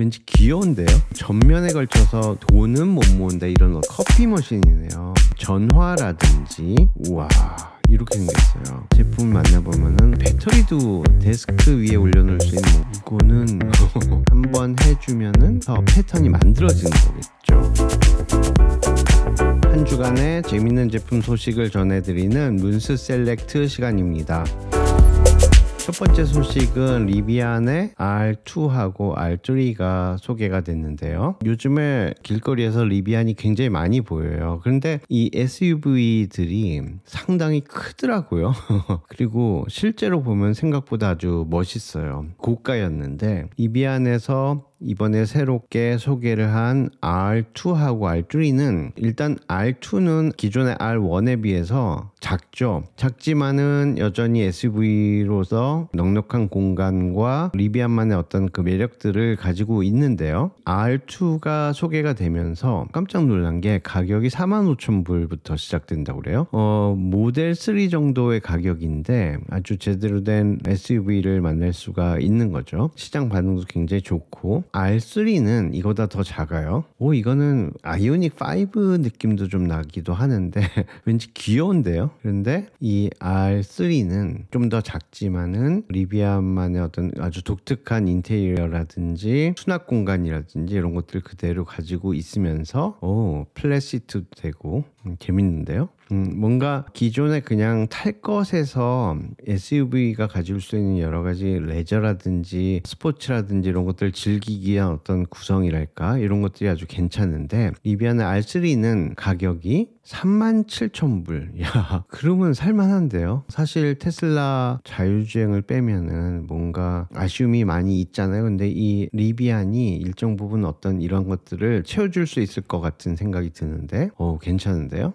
왠지 귀여운데요? 전면에 걸쳐서 돈은 못 모은다 이런 커피 머신이네요. 전화라든지 우와 이렇게 생겼어요. 제품 만나보면은 배터리도 데스크 위에 올려놓을 수 있는 이거는 한번 해주면은 더 패턴이 만들어지는 거겠죠. 한 주간의 재밌는 제품 소식을 전해드리는 문스 셀렉트 시간입니다. 첫 번째 소식은 리비안의 R2하고 R3가 소개가 됐는데요. 요즘에 길거리에서 리비안이 굉장히 많이 보여요. 그런데 이 SUV들이 상당히 크더라고요. 그리고 실제로 보면 생각보다 아주 멋있어요. 고가였는데 리비안에서 이번에 새롭게 소개를 한 R2하고 R3는 일단 R2는 기존의 R1에 비해서 작죠. 작지만은 여전히 SUV로서 넉넉한 공간과 리비안만의 어떤 그 매력들을 가지고 있는데요. R2가 소개가 되면서 깜짝 놀란 게 가격이 45,000불부터 시작된다고 그래요. 어, 모델 3 정도의 가격인데 아주 제대로 된 SUV를 만날 수가 있는 거죠. 시장 반응도 굉장히 좋고 R3는 이거보다 더 작아요. 오 이거는 아이오닉 5 느낌도 좀 나기도 하는데 왠지 귀여운데요. 그런데 이 R3는 좀 더 작지만은 리비안만의 어떤 아주 독특한 인테리어라든지 수납 공간이라든지 이런 것들 그대로 가지고 있으면서 오 플래시트도 되고 음, 재밌는데요. 음, 뭔가 기존에 그냥 탈 것에서 SUV가 가질 수 있는 여러 가지 레저라든지 스포츠라든지 이런 것들을 즐기기 위한 어떤 구성이랄까 이런 것들이 아주 괜찮은데 리비안의 R3는 가격이 37,000불. 야, 그러면 살만한데요. 사실 테슬라 자율주행을 빼면은 뭔가 아쉬움이 많이 있잖아요. 근데 이 리비안이 일정 부분 어떤 이런 것들을 채워줄 수 있을 것 같은 생각이 드는데, 어, 괜찮은데요?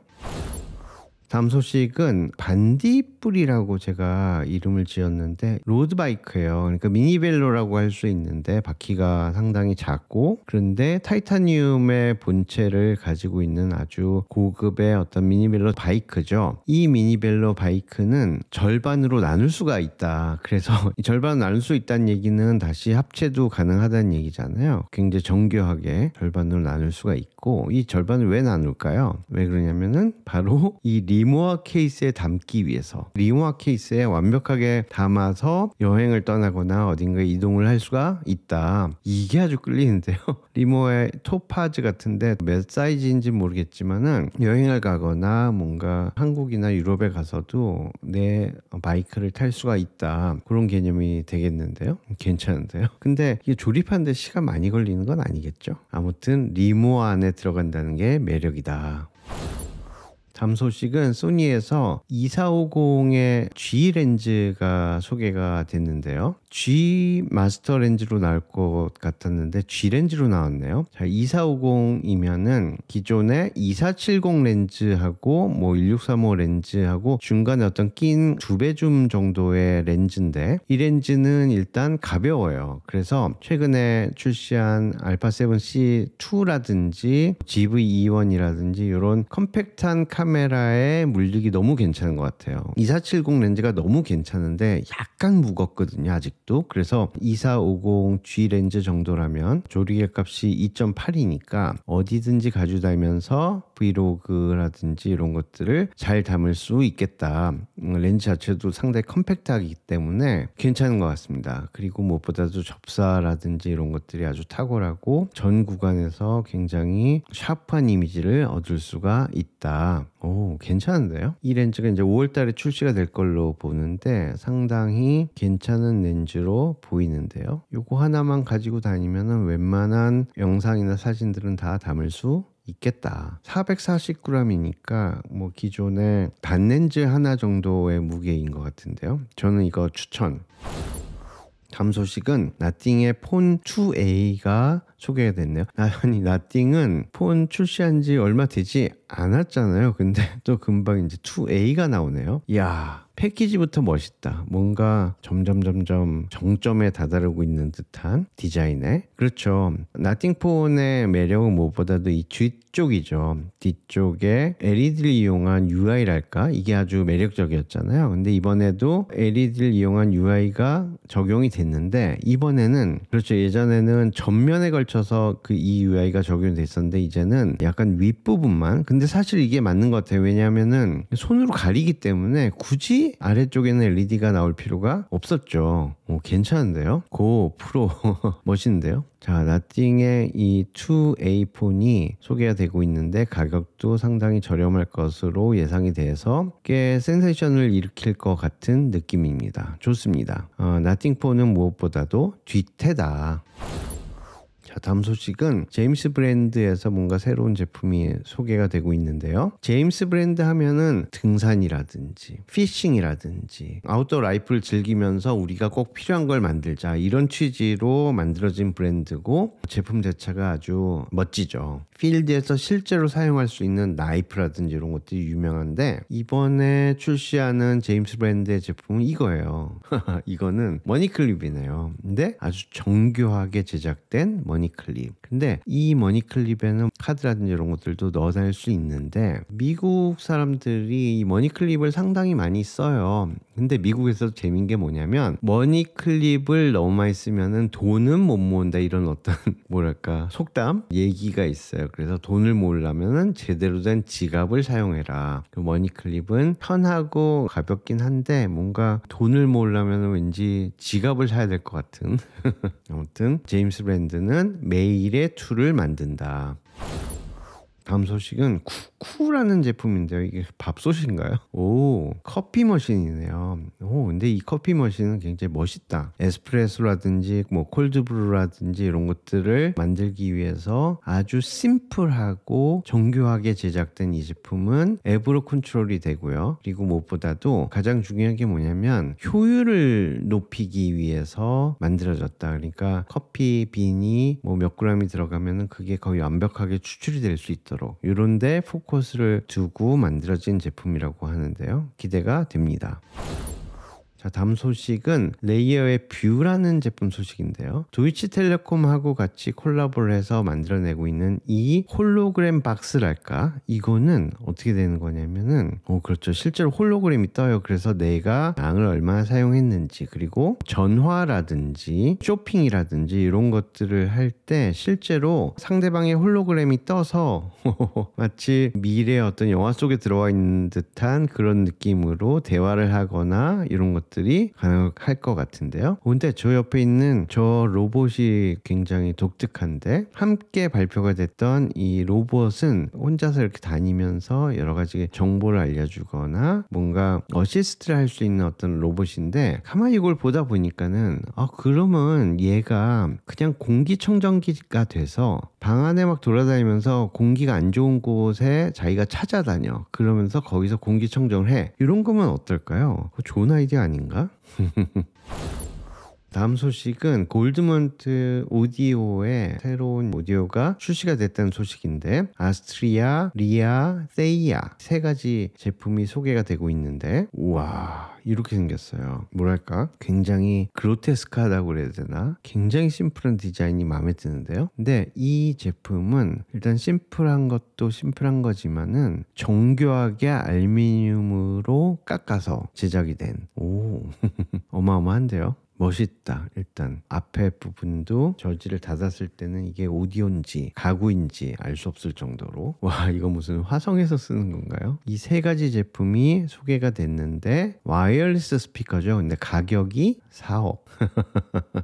다음 소식은 반디뿔이라고 제가 이름을 지었는데 로드바이크예요. 그러니까 미니벨로라고 할 수 있는데 바퀴가 상당히 작고 그런데 타이타늄의 본체를 가지고 있는 아주 고급의 어떤 미니벨로 바이크죠. 이 미니벨로 바이크는 절반으로 나눌 수가 있다. 그래서 절반 나눌 수 있다는 얘기는 다시 합체도 가능하다는 얘기잖아요. 굉장히 정교하게 절반으로 나눌 수가 있고 이 절반을 왜 나눌까요? 왜 그러냐면은 바로 이 리. 리모아 케이스에 담기 위해서 리모아 케이스에 완벽하게 담아서 여행을 떠나거나 어딘가에 이동을 할 수가 있다. 이게 아주 끌리는데요. 리모의 토파즈 같은데 몇 사이즈인지 모르겠지만은 여행을 가거나 뭔가 한국이나 유럽에 가서도 내 마이크를 탈 수가 있다. 그런 개념이 되겠는데요. 괜찮은데요. 근데 이게 조립하는데 시간 많이 걸리는 건 아니겠죠. 아무튼 리모 아 안에 들어간다는 게 매력이다. 다음 소식은 소니에서 2450의 G 렌즈가 소개가 됐는데요. G 마스터 렌즈로 나올 것 같았는데 G 렌즈로 나왔네요. 자, 2450이면은 기존의 2470 렌즈하고 뭐 1635 렌즈하고 중간에 어떤 낀 두배줌 정도의 렌즈인데 이 렌즈는 일단 가벼워요. 그래서 최근에 출시한 알파 7C2라든지 GV21이라든지 이런 컴팩트한 카메라 카메라에 물리기 너무 괜찮은 것 같아요. 2470 렌즈가 너무 괜찮은데 약간 무겁거든요, 아직도. 그래서 2450 G 렌즈 정도라면 조리개 값이 2.8이니까 어디든지 가져다니면서 브이로그라든지 이런 것들을 잘 담을 수 있겠다. 음, 렌즈 자체도 상당히 컴팩트하기 때문에 괜찮은 것 같습니다. 그리고 무엇보다도 접사라든지 이런 것들이 아주 탁월하고 전 구간에서 굉장히 샤프한 이미지를 얻을 수가 있다. 오, 괜찮은데요? 이 렌즈가 이제 5월 달에 출시가 될 걸로 보는데 상당히 괜찮은 렌즈로 보이는데요. 이거 하나만 가지고 다니면 웬만한 영상이나 사진들은 다 담을 수 있겠다. 440g이니까 뭐 기존의 단렌즈 하나 정도의 무게인 것 같은데요. 저는 이거 추천. 다음 소식은 나띵의 폰 2A가 소개가 됐네요. 아니 나띵은 폰 출시한 지 얼마 되지 않았잖아요. 근데 또 금방 이제 2A가 나오네요. 야 패키지부터 멋있다. 뭔가 점점 점점 정점에 다다르고 있는 듯한 디자인에 그렇죠. 나띵폰의 매력은 무엇보다도 이 뒤쪽이죠. 뒤쪽에 LED를 이용한 UI랄까 이게 아주 매력적이었잖아요. 근데 이번에도 LED를 이용한 UI가 적용이 됐는데 이번에는 그렇죠. 예전에는 전면에 걸 걸쳐서 그 EUI가 적용돼 있었는데 이제는 약간 윗부분만 근데 사실 이게 맞는 것 같아요 왜냐하면은 손으로 가리기 때문에 굳이 아래쪽에는 LED가 나올 필요가 없었죠 오, 괜찮은데요? 고 프로 멋있는데요? 자, 나띵의 이 2A 폰이 소개가 되고 있는데 가격도 상당히 저렴할 것으로 예상이 돼서 꽤 센세이션을 일으킬 것 같은 느낌입니다. 좋습니다. 어, 나띵 폰은 무엇보다도 뒤태다. 자, 다음 소식은 제임스 브랜드에서 뭔가 새로운 제품이 소개가 되고 있는데요. 제임스 브랜드 하면은 등산이라든지 피싱이라든지 아웃도어 라이프를 즐기면서 우리가 꼭 필요한 걸 만들자 이런 취지로 만들어진 브랜드고 제품 자체가 아주 멋지죠. 필드에서 실제로 사용할 수 있는 나이프라든지 이런 것들이 유명한데 이번에 출시하는 제임스 브랜드의 제품은 이거예요. 이거는 머니클립이네요. 근데 아주 정교하게 제작된 머니클립. 근데 이 머니클립에는 카드라든지 이런 것들도 넣어 다닐 수 있는데 미국 사람들이 이 머니클립을 상당히 많이 써요. 근데 미국에서 재밌는게 뭐냐면 머니클립을 너무 많이 쓰면은 돈은 못 모은다 이런 어떤 뭐랄까 속담 얘기가 있어요. 있어요. 그래서 돈을 모으려면 제대로 된 지갑을 사용해라. 그 머니클립은 편하고 가볍긴 한데 뭔가 돈을 모으려면 왠지 지갑을 사야 될 것 같은. 아무튼 제임스 브랜드는 매일의 툴을 만든다. 다음 소식은 쿠쿠라는 제품인데요. 이게 밥솥인가요? 오, 커피 머신이네요. 오, 근데 이 커피 머신은 굉장히 멋있다. 에스프레소라든지 뭐 콜드브루라든지 이런 것들을 만들기 위해서 아주 심플하고 정교하게 제작된 이 제품은 앱으로 컨트롤이 되고요. 그리고 무엇보다도 가장 중요한 게 뭐냐면 효율을 높이기 위해서 만들어졌다. 그러니까 커피 빈이 뭐 몇 그램이 들어가면은 그게 거의 완벽하게 추출이 될수있다 있도록 이런 데 포커스를 두고 만들어진 제품이라고 하는데요. 기대가 됩니다. 자, 다음 소식은 레이어의 뷰라는 제품 소식인데요. 도이치텔레콤하고 같이 콜라보를 해서 만들어내고 있는 이 홀로그램 박스랄까? 이거는 어떻게 되는 거냐면은 어 그렇죠. 실제로 홀로그램이 떠요. 그래서 내가 양을 얼마나 사용했는지 그리고 전화라든지 쇼핑이라든지 이런 것들을 할 때 실제로 상대방의 홀로그램이 떠서 마치 미래의 어떤 영화 속에 들어와 있는 듯한 그런 느낌으로 대화를 하거나 이런 것들 것들이 가능할 것 같은데요. 근데 저 옆에 있는 저 로봇이 굉장히 독특한데 함께 발표가 됐던 이 로봇은 혼자서 이렇게 다니면서 여러 가지 정보를 알려주거나 뭔가 어시스트를 할 수 있는 어떤 로봇인데 가만히 이걸 보다 보니까는 아 그러면 얘가 그냥 공기청정기가 돼서 방 안에 막 돌아다니면서 공기가 안 좋은 곳에 자기가 찾아다녀. 그러면서 거기서 공기청정을 해. 이런 거면 어떨까요? 좋은 아이디어 아닌가? 다음 소식은 골드먼트 오디오의 새로운 오디오가 출시가 됐다는 소식인데 아스트리아, 리아, 세이아 세 가지 제품이 소개가 되고 있는데 우와 이렇게 생겼어요. 뭐랄까 굉장히 그로테스크하다고 그래야 되나? 굉장히 심플한 디자인이 마음에 드는데요. 근데 이 제품은 일단 심플한 것도 심플한 거지만은 정교하게 알미늄으로 깎아서 제작이 된 오 어마어마한데요. 멋있다. 일단 앞에 부분도 저지를 닫았을 때는 이게 오디오인지 가구인지 알 수 없을 정도로 와 이거 무슨 화성에서 쓰는 건가요? 이 세 가지 제품이 소개가 됐는데 와이어리스 스피커죠. 근데 가격이 4억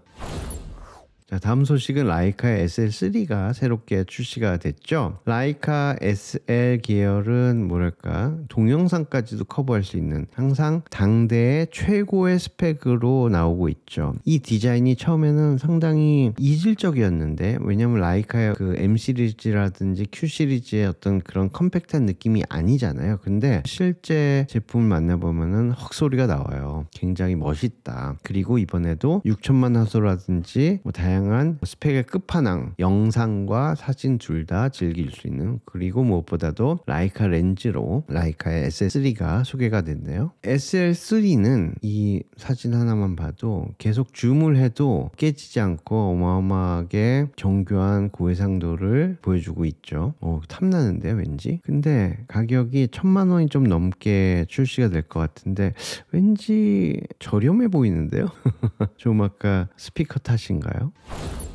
자, 다음 소식은 라이카 SL3가 새롭게 출시가 됐죠. 라이카 SL 계열은 뭐랄까 동영상까지도 커버할 수 있는 항상 당대의 최고의 스펙으로 나오고 있죠. 이 디자인이 처음에는 상당히 이질적이었는데 왜냐면 라이카의 그 M 시리즈라든지 Q 시리즈의 어떤 그런 컴팩트한 느낌이 아니잖아요. 근데 실제 제품을 만나보면은 헉소리가 나와요. 굉장히 멋있다. 그리고 이번에도 6천만 화소라든지 뭐 다양한 다양한 스펙의 끝판왕 영상과 사진 둘 다 즐길 수 있는 그리고 무엇보다도 라이카 렌즈로 라이카의 SL3가 소개가 됐네요. SL3는 이 사진 하나만 봐도 계속 줌을 해도 깨지지 않고 어마어마하게 정교한 고해상도를 보여주고 있죠. 어, 탐나는데요, 왠지. 근데 가격이 천만 원이 좀 넘게 출시가 될 것 같은데 왠지 저렴해 보이는데요. 좀 아까 스피커 탓인가요? Thank you.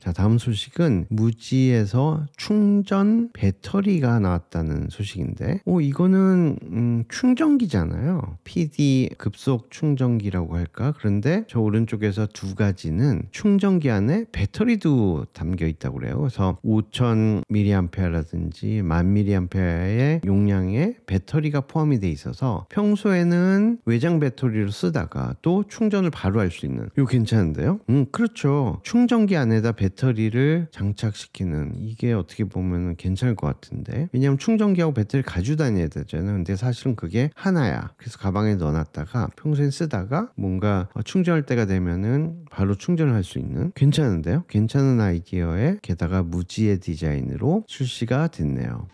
자, 다음 소식은 무지에서 충전 배터리가 나왔다는 소식인데, 오, 어, 이거는, 음, 충전기잖아요. PD 급속 충전기라고 할까? 그런데 저 오른쪽에서 두 가지는 충전기 안에 배터리도 담겨 있다고 그래요. 그래서 5000mAh라든지 10,000mAh의 용량의 배터리가 포함이 돼 있어서 평소에는 외장 배터리로 쓰다가 또 충전을 바로 할 수 있는, 이거 괜찮은데요? 음, 그렇죠. 충전기 안에다 배터리 배터리를 장착시키는 이게 어떻게 보면 괜찮을 것 같은데 왜냐면 충전기하고 배터리 가지고 다녀야 되잖아요 근데 사실은 그게 하나야 그래서 가방에 넣어놨다가 평소에 쓰다가 뭔가 어, 충전할 때가 되면은 바로 충전을 할 수 있는 괜찮은데요 괜찮은 아이디어에 게다가 무지의 디자인으로 출시가 됐네요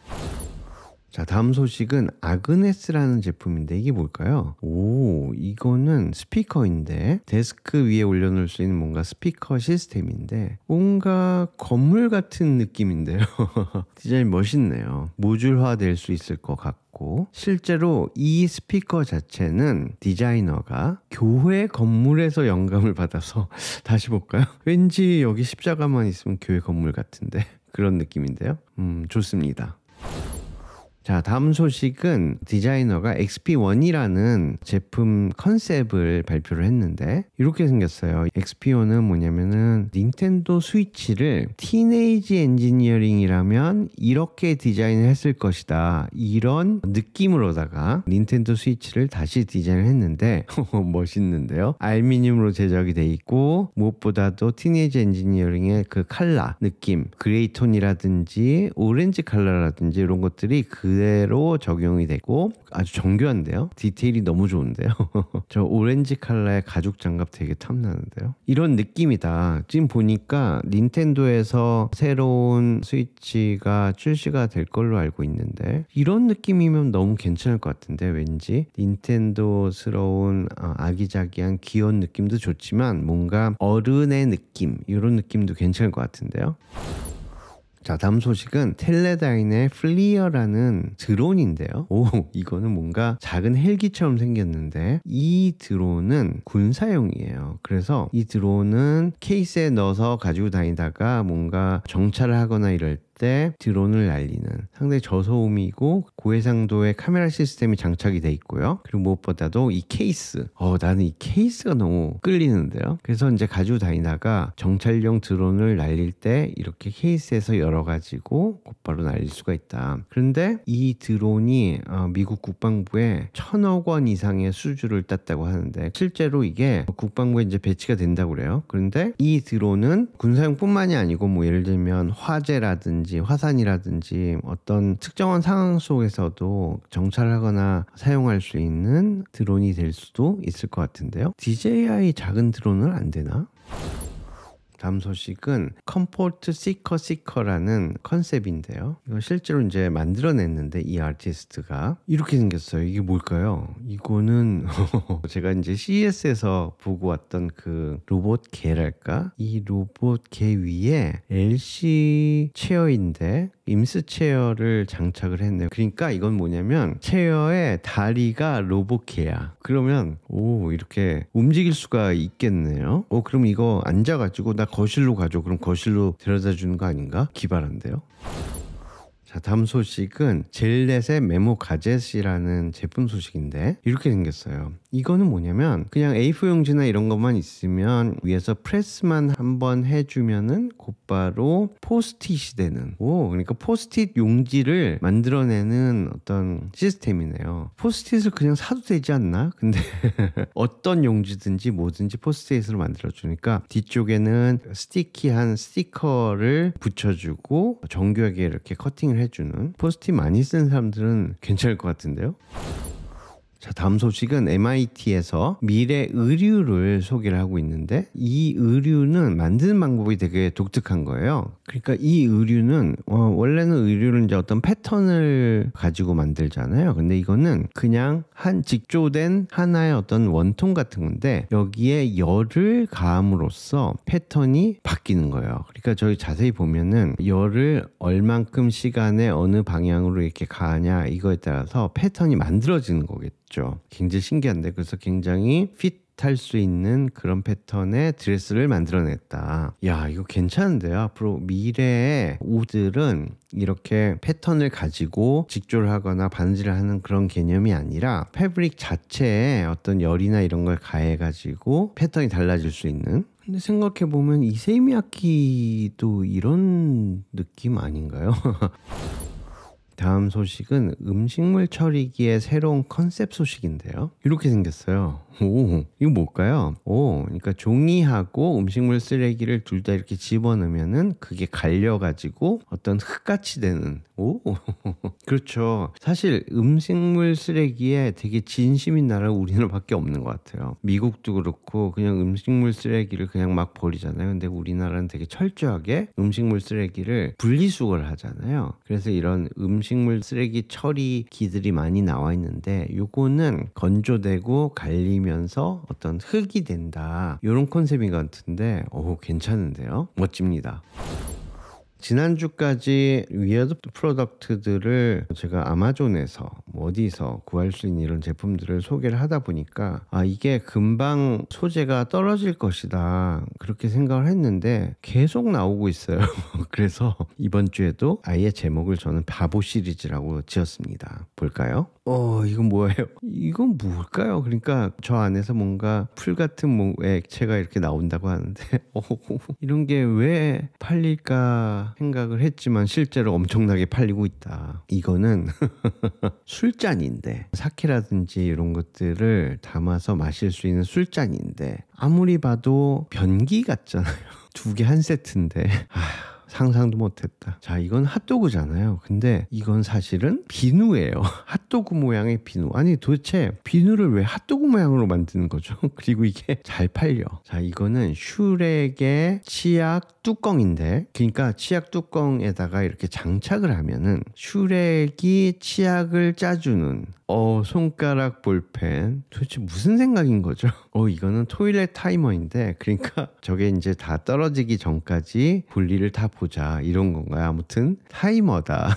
자, 다음 소식은 아그네스라는 제품인데 이게 뭘까요? 오, 이거는 스피커인데 데스크 위에 올려놓을 수 있는 뭔가 스피커 시스템인데 뭔가 건물 같은 느낌인데요. 디자인 멋있네요. 모듈화 될 수 있을 것 같고 실제로 이 스피커 자체는 디자이너가 교회 건물에서 영감을 받아서 다시 볼까요? 왠지 여기 십자가만 있으면 교회 건물 같은데 그런 느낌인데요. 음, 좋습니다. 자, 다음 소식은 디자이너가 XP1이라는 제품 컨셉을 발표를 했는데 이렇게 생겼어요. XP1은 뭐냐면은 닌텐도 스위치를 티네이지 엔지니어링이라면 이렇게 디자인했을 을 것이다. 이런 느낌으로다가 닌텐도 스위치를 다시 디자인을 했는데 멋있는데요. 알미늄으로 제작이 돼 있고 무엇보다도 티네이지 엔지니어링의 그 칼라 느낌, 그레이 톤이라든지 오렌지 칼라라든지 이런 것들이 그 그대로 적용이 되고 아주 정교한데요. 디테일이 너무 좋은데요. 저 오렌지 칼라의 가죽 장갑 되게 탐나는데요. 이런 느낌이다. 지금 보니까 닌텐도에서 새로운 스위치가 출시가 될 걸로 알고 있는데 이런 느낌이면 너무 괜찮을 것 같은데 왠지 닌텐도스러운 아, 아기자기한 귀여운 느낌도 좋지만 뭔가 어른의 느낌 이런 느낌도 괜찮을 것 같은데요. 자, 다음 소식은 텔레다인의 플리어라는 드론인데요. 오, 이거는 뭔가 작은 헬기처럼 생겼는데 이 드론은 군사용이에요. 그래서 이 드론은 케이스에 넣어서 가지고 다니다가 뭔가 정찰을 하거나 이럴 때 드론을 날리는 상당히 저소음이고 고해상도의 카메라 시스템이 장착이 돼 있고요. 그리고 무엇보다도 이 케이스. 어, 나는 이 케이스가 너무 끌리는데요. 그래서 이제 가지고 다니다가 정찰용 드론을 날릴 때 이렇게 케이스에서 열어 가지고 곧바로 날릴 수가 있다. 그런데 이 드론이 어, 미국 국방부에 천억 원 이상의 수주를 땄다고 하는데 실제로 이게 국방부에 이제 배치가 된다고 그래요. 그런데 이 드론은 군사용뿐만이 아니고 뭐 예를 들면 화재라든지 화라든지 화산이라든지 어떤 특정한 상황 속에서도 정찰하거나 사용할 수 있는 드론이 될 수도 있을 것 같은데요. DJI 작은 드론은 안 되나? 다음 소식은 컴포트 시커 시커라는 컨셉인데요. 이거 실제로 이제 만들어냈는데 이 아티스트가 이렇게 생겼어요. 이게 뭘까요? 이거는 제가 이제 CES에서 보고 왔던 그 로봇 개랄까? 이 로봇 개 위에 LC 체어인데 임스 체어를 장착을 했네요. 그러니까 이건 뭐냐면 체어의 다리가 로봇이야. 그러면 오 이렇게 움직일 수가 있겠네요. 오 어, 그럼 이거 앉아가지고 나 거실로 가죠. 그럼 거실로 데려다 주는 거 아닌가? 기발한데요. 자, 다음 소식은 젤넷의 메모 가젯이라는 제품 소식인데 이렇게 생겼어요. 이거는 뭐냐면 그냥 A4 용지나 이런 것만 있으면 위에서 프레스만 한번 해주면은 곧바로 포스트잇이 되는 오 그러니까 포스트잇 용지를 만들어내는 어떤 시스템이네요 포스트잇을 그냥 사도 되지 않나 근데 어떤 용지든지 뭐든지 포스트잇으로 만들어주니까 뒤쪽에는 스티키한 스티커를 붙여주고 정교하게 이렇게 커팅을 해주는 포스트잇 많이 쓰는 사람들은 괜찮을 것 같은데요. 자, 다음 소식은 MIT에서 미래 의류를 소개를 하고 있는데 이 의류는 만드는 방법이 되게 독특한 거예요. 그러니까 이 의류는 어, 원래는 의류는 이제 어떤 패턴을 가지고 만들잖아요. 근데 이거는 그냥 한 직조된 하나의 어떤 원통 같은 건데 여기에 열을 가함으로써 패턴이 바뀌는 거예요. 그러니까 저희 자세히 보면은 열을 얼만큼 시간에 어느 방향으로 이렇게 가냐 이거에 따라서 패턴이 만들어지는 거겠죠. 있죠. 굉장히 신기한데 그래서 굉장히 핏 할수 있는 그런 패턴의 드레스를 만들어냈다. 야, 이거 괜찮은데요. 앞으로 미래의 옷들은 이렇게 패턴을 가지고 직조를 하거나 반지를 하는 그런 개념이 아니라 패브릭 자체에 어떤 열이나 이런 걸 가해가지고 패턴이 달라질 수 있는 근데 생각해보면 이세미야키도 이런 느낌 아닌가요? 다음 소식은 음식물 처리기의 새로운 컨셉 소식인데요. 이렇게 생겼어요. 오, 이거 뭘까요? 오, 그러니까 종이하고 음식물 쓰레기를 둘 다 이렇게 집어넣으면은 그게 갈려가지고 어떤 흙같이 되는. 오, 그렇죠. 사실 음식물 쓰레기에 되게 진심인 나라 우리나라밖에 없는 것 같아요. 미국도 그렇고 그냥 음식물 쓰레기를 그냥 막 버리잖아요. 근데 우리나라는 되게 철저하게 음식물 쓰레기를 분리수거를 하잖아요. 그래서 이런 음식 음식물 쓰레기 처리기들이 많이 나와 있는데 요거는 건조되고 갈리면서 어떤 흙이 된다. 요런 컨셉인 것 같은데 오 괜찮은데요? 멋집니다. 지난주까지 위어드 프로덕트들을 제가 아마존에서 뭐 어디서 구할 수 있는 이런 제품들을 소개를 하다 보니까 아 이게 금방 소재가 떨어질 것이다 그렇게 생각을 했는데 계속 나오고 있어요 그래서 이번 주에도 아예 제목을 저는 바보 시리즈라고 지었습니다 볼까요? 어 이건 뭐예요? 이건 뭘까요? 그러니까 저 안에서 뭔가 풀 같은 뭐 액체가 이렇게 나온다고 하는데 어, 이런 게 왜 팔릴까 생각을 했지만 실제로 엄청나게 팔리고 있다. 이거는 술잔인데 사케라든지 이런 것들을 담아서 마실 수 있는 술잔인데 아무리 봐도 변기 같잖아요. 두 개 한 세트인데 아, 상상도 못했다. 자, 이건 핫도그잖아요. 근데 이건 사실은 비누예요. 핫도그 모양의 비누. 아니 도대체 비누를 왜 핫도그 모양으로 만드는 거죠? 그리고 이게 잘 팔려. 자, 이거는 슈렉의 치약 뚜껑인데, 그러니까 치약 뚜껑에다가 이렇게 장착을 하면은 슈렉이 치약을 짜주는 어 손가락 볼펜 도대체 무슨 생각인 거죠? 어 이거는 토일렛 타이머인데 그러니까 저게 이제 다 떨어지기 전까지 분리를 다 보자 이런 건가요? 아무튼 타이머다.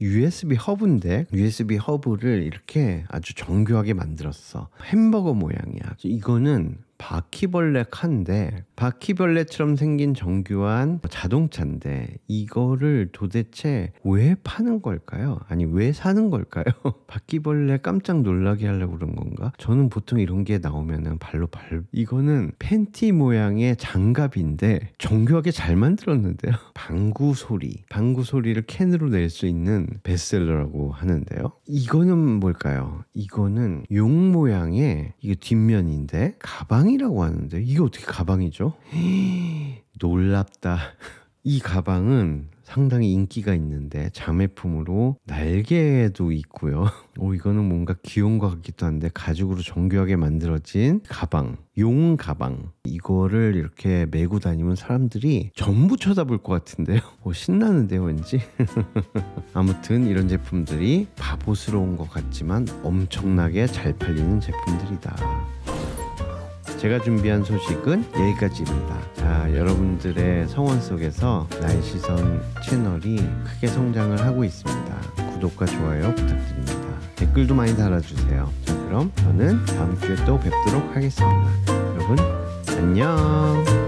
USB 허브인데 USB 허브를 이렇게 아주 정교하게 만들었어. 햄버거 모양이야. 이거는 바퀴벌레 칸데 바퀴벌레처럼 생긴 정교한 뭐 자동차인데 이거를 도대체 왜 파는 걸까요? 아니 왜 사는 걸까요? 바퀴벌레 깜짝 놀라게 하려고 그런 건가? 저는 보통 이런 게 나오면은 발로 발 이거는 팬티 모양의 장갑인데 정교하게 잘 만들었는데요. 방구 소리 방구 소리를 캔으로 낼 수 있는 베스트셀러라고 하는데요. 이거는 뭘까요? 이거는 용 모양의 이게 뒷면인데 가방 가방이라고 하는데 이게 어떻게 가방이죠? 놀랍다. 이 가방은 상당히 인기가 있는데 자매품으로 날개도 있고요. 오 이거는 뭔가 귀여운 것 같기도 한데 가죽으로 정교하게 만들어진 가방, 용 가방 이거를 이렇게 메고 다니면 사람들이 전부 쳐다볼 것 같은데요. 오 신나는데요 왠지. 아무튼 이런 제품들이 바보스러운 것 같지만 엄청나게 잘 팔리는 제품들이다. 제가 준비한 소식은 여기까지입니다. 자, 아, 여러분들의 성원 속에서 나의 시선 채널이 크게 성장을 하고 있습니다. 구독과 좋아요 부탁드립니다. 댓글도 많이 달아주세요. 자, 그럼 저는 다음 주에 또 뵙도록 하겠습니다. 여러분, 안녕!